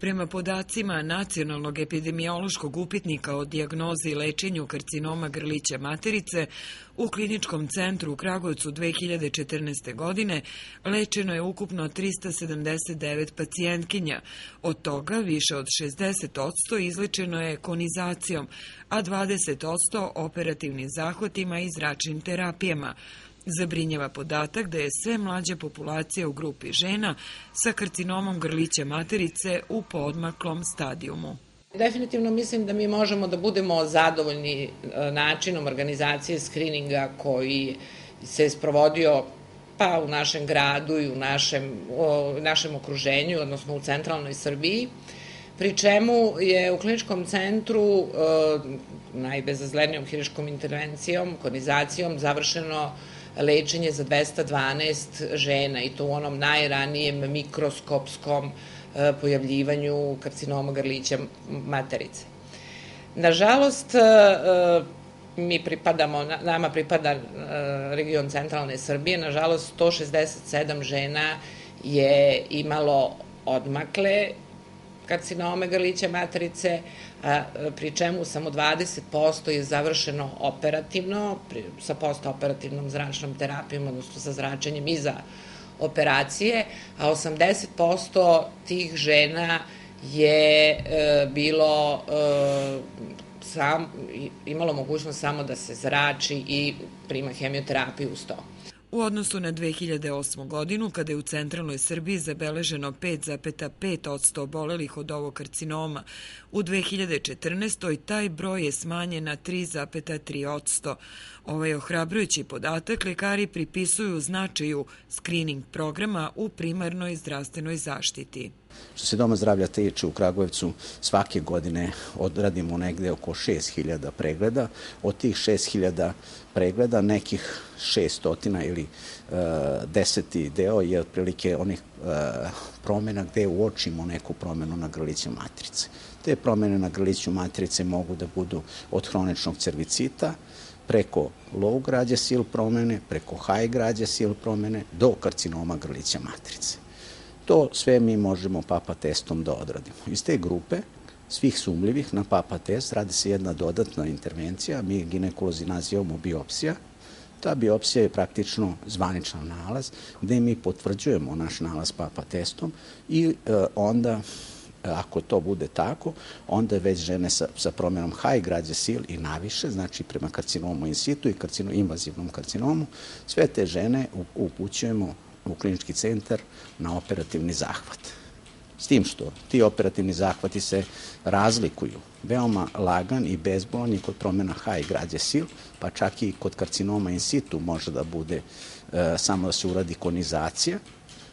Prema podacima Nacionalnog epidemiološkog upitnika o diagnozi i lečenju karcinoma grlića materice, u kliničkom centru u Kragovicu 2014. godine lečeno je ukupno 379 pacijentkinja. Od toga više od 60% izlečeno je konizacijom, a 20% operativnim zahvatima i zračnim terapijama – Zabrinjava podatak da je sve mlađa populacija u grupi žena sa karcinomom grlića materice u podmaklom stadijumu. Definitivno mislim da mi možemo da budemo zadovoljni e, načinom organizacije skrininga koji se sprovodio pa u našem gradu i u našem, u našem okruženju, odnosno u centralnoj Srbiji, pri čemu je u kliničkom centru e, najbezazlenijom hiriškom intervencijom, konizacijom, završeno lečenje za 212 žena i to u onom najranijem mikroskopskom e, pojavljivanju karcinoma grlića materice. Nažalost, e, e, mi pripadamo, nama pripada region centralne Srbije, nažalost 167 žena je imalo odmakle karcinome grlića matrice, pri čemu samo 20% je završeno operativno, sa postoperativnom zračnom terapijom, odnosno sa zračenjem iza operacije, a 80% tih žena je e, bilo e, sam, imalo mogućnost samo da se zrači i prima hemioterapiju uz to. U odnosu na 2008. godinu, kada je u centralnoj Srbiji zabeleženo 5,5% obolelih od ovog karcinoma, u 2014. taj broj je smanjen na 3,3%. Ovaj ohrabrujući podatak lekari pripisuju značaju screening programa u primarnoj zdravstvenoj zaštiti. Što se Doma zdravlja teče u Kragujevcu, svake godine odradimo negde oko 6000 pregleda. Od tih 6000 pregleda nekih 600 ili e, deseti deo je otprilike onih e, promena gde uočimo neku promenu na grliću matrice. Te promene na grliću matrice mogu da budu od hroničnog cervicita, preko low građa sil promene, preko high građa sil promene, do karcinoma grlića matrice. To sve mi možemo papa testom da odradimo. Iz te grupe svih sumljivih na papa test radi se jedna dodatna intervencija, mi ginekolozi nazivamo biopsija. Ta biopsija je praktično zvaničan nalaz gde mi potvrđujemo naš nalaz papa testom i e, onda e, ako to bude tako, onda već žene sa, sa promjenom high građe sil i naviše, znači prema karcinomu in situ i karcino, invazivnom karcinomu, sve te žene upućujemo u klinički centar na operativni zahvat. S tim što ti operativni zahvati se razlikuju. Veoma lagan i bezbolan je kod promena H i građe sil, pa čak i kod karcinoma in situ može da bude e, samo da se uradi konizacija,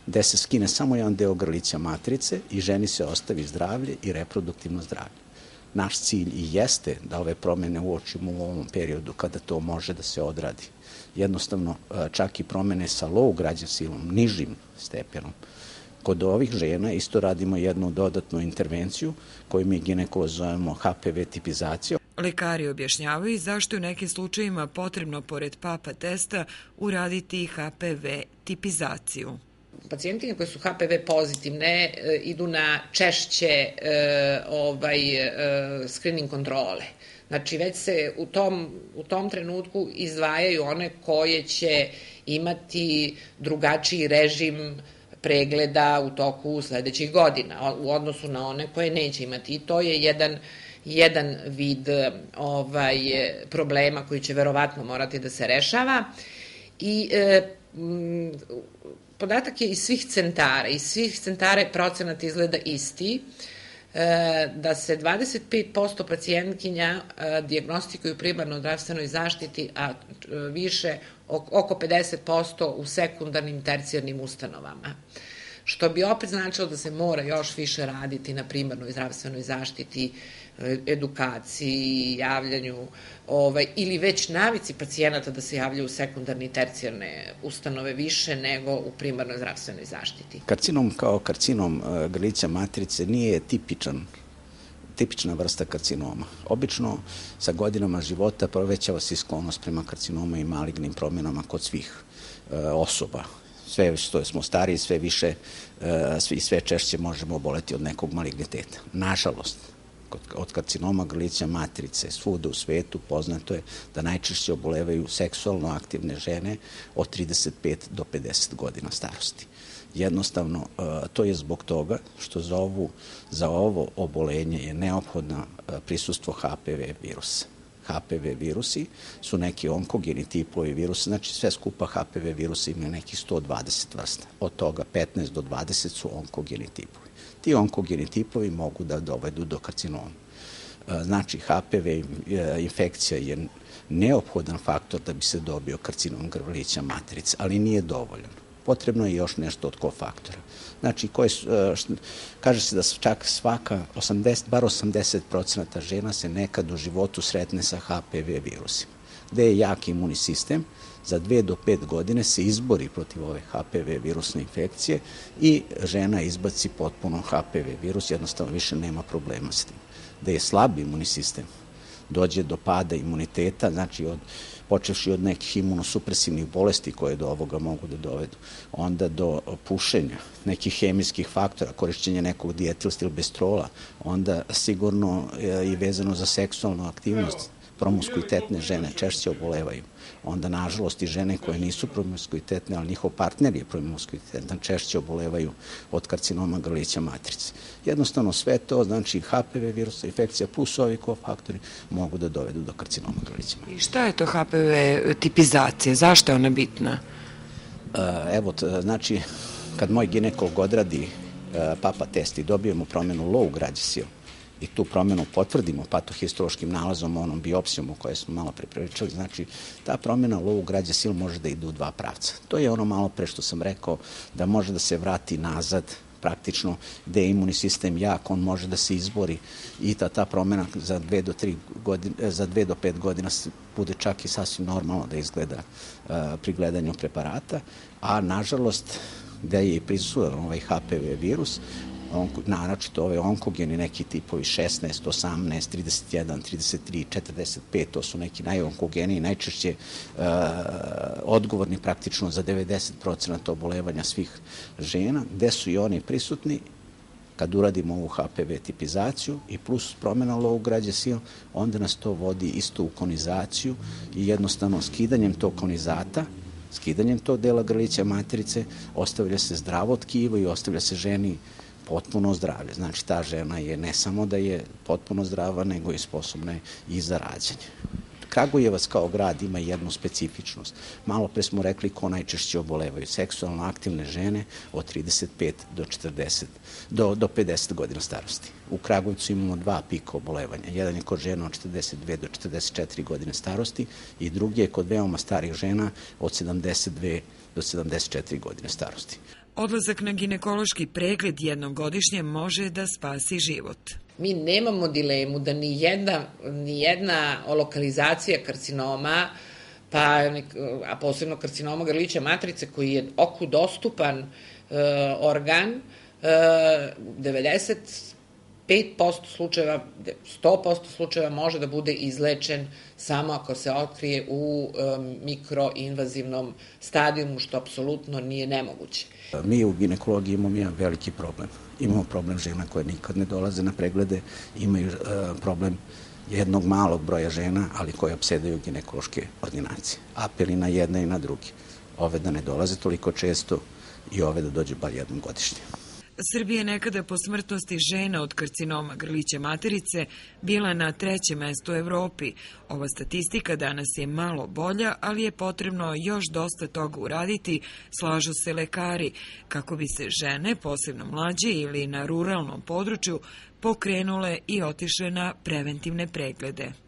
gde se skine samo jedan deo grlića matrice i ženi se ostavi zdravlje i reproduktivno zdravlje. Naš cilj i jeste da ove promene uočimo u ovom periodu kada to može da se odradi jednostavno e, čak i promene sa low građan silom, nižim stepenom. Kod ovih žena isto radimo jednu dodatnu intervenciju koju mi ginekolo zovemo HPV tipizacijom. Lekari objašnjavaju zašto je u nekim slučajima potrebno pored papa testa uraditi HPV tipizaciju Pacijentine koje su HPV pozitivne e, idu na češće e, ovaj, screening kontrole. Znači, već se u tom, u tom trenutku izdvajaju one koje će imati drugačiji režim pregleda u toku sledećih godina u odnosu na one koje neće imati. I to je jedan jedan vid ovaj problema koji će verovatno morati da se rešava i e, m, podatak je iz svih centara iz svih centara je procenat izgleda isti E, da se 25% pacijentkinja e, diagnostikuju primarno zdravstvenoj zaštiti, a e, više oko 50% u sekundarnim tercijarnim ustanovama što bi opet značilo da se mora još više raditi na primarnoj zdravstvenoj zaštiti edukaciji, javljanju ovaj, ili već navici pacijenata da se javljaju u sekundarne i tercijarne ustanove više nego u primarnoj zdravstvenoj zaštiti. Karcinom kao karcinom e, grlića matrice nije tipičan tipična vrsta karcinoma. Obično sa godinama života provećava se sklonost prema karcinoma i malignim promjenama kod svih e, osoba sve što smo stariji, sve više e, i sve češće možemo oboleti od nekog maligniteta. Nažalost, od karcinoma grlića matrice. Svuda u svetu poznato je da najčešće obolevaju seksualno aktivne žene od 35 do 50 godina starosti. Jednostavno, e, to je zbog toga što za, ovu, za ovo obolenje je neophodno e, prisustvo HPV virusa. HPV virusi su neki onkogeni tipovi virusa, znači sve skupa HPV virusa ima nekih 120 vrsta, od toga 15 do 20 su onkogeni tipovi ti onkogeni tipovi mogu da dovedu do karcinoma. E, znači, HPV e, infekcija je neophodan faktor da bi se dobio karcinom grlića matrice, ali nije dovoljan. Potrebno je još nešto od kofaktora. Znači, koje, e, kaže se da čak svaka, 80, bar 80% žena se nekad u životu sretne sa HPV virusima, gde je jak imunni sistem, za dve do pet godine se izbori protiv ove HPV virusne infekcije i žena izbaci potpuno HPV virus, jednostavno više nema problema s tim. Da je slab imunni sistem, dođe do pada imuniteta, znači od počevši od nekih imunosupresivnih bolesti koje do ovoga mogu da dovedu, onda do pušenja, nekih hemijskih faktora, korišćenja nekog bestrola, onda sigurno e, i vezano za seksualnu aktivnost, promiskuitetne žene češće obolevaju. Onda, nažalost, i žene koje nisu promiskuitetne, ali njihov partner je promiskuitetan, češće obolevaju od karcinoma grlića matrice. Jednostavno, sve to, znači HPV virusa, infekcija plus ovi kofaktori mogu da dovedu do karcinoma grlića matrice. I šta je to HPV tipizacija? Zašto je ona bitna? E, evo, znači, kad moj ginekolog odradi e, papa test i dobijemo promenu low gradisil, i tu promenu potvrdimo patohistološkim nalazom, onom biopsijom o kojoj smo malo prepričali, znači ta promena lovu građa sil može da ide u dva pravca. To je ono malo pre što sam rekao da može da se vrati nazad praktično gde je imunni sistem jak, on može da se izbori i ta, ta promena za 2 do 3 godine, za 2 do 5 godina bude čak i sasvim normalno da izgleda uh, pri gledanju preparata, a nažalost gde je i prisutan ovaj HPV virus, onko, naročito ove onkogeni neki tipovi 16, 18, 31, 33, 45, to su neki najonkogeni i najčešće uh, odgovorni praktično za 90% obolevanja svih žena, gde su i oni prisutni kad uradimo ovu HPV tipizaciju i plus promjena građe sil, onda nas to vodi isto u konizaciju i jednostavno skidanjem tog konizata, skidanjem tog dela grlića materice, ostavlja se zdravo tkivo i ostavlja se ženi uh, potpuno zdravlje. Znači, ta žena je ne samo da je potpuno zdrava, nego je sposobna i za rađanje. Kragujevac kao grad ima jednu specifičnost. Malo pre smo rekli ko najčešće obolevaju. Seksualno aktivne žene od 35 do, 40, do, do 50 godina starosti. U Kragujevcu imamo dva pika obolevanja. Jedan je kod žena od 42 do 44 godine starosti i drugi je kod veoma starih žena od 72 do 74 godine starosti. Odlazak na ginekološki pregled jednom godišnje može da spasi život. Mi nemamo dilemu da ni jedna, ni jedna lokalizacija karcinoma, pa, a posebno karcinoma grlića matrice koji je oku dostupan e, organ, e, 5% slučajeva, 100% slučajeva može da bude izlečen samo ako se otkrije u mikroinvazivnom stadijumu, što apsolutno nije nemoguće. Mi u ginekologiji imamo jedan veliki problem. Imamo problem žena koje nikad ne dolaze na preglede, imaju e, problem jednog malog broja žena, ali koje obsedaju ginekološke ordinacije. Apeli na jedne i na druge. Ove da ne dolaze toliko često i ove da dođu bar jednom godišnje. Srbije nekada po smrtnosti žena od karcinoma grlića materice bila na trećem mestu u Evropi. Ova statistika danas je malo bolja, ali je potrebno još dosta toga uraditi, slažu se lekari, kako bi se žene, posebno mlađe ili na ruralnom području, pokrenule i otišle na preventivne preglede.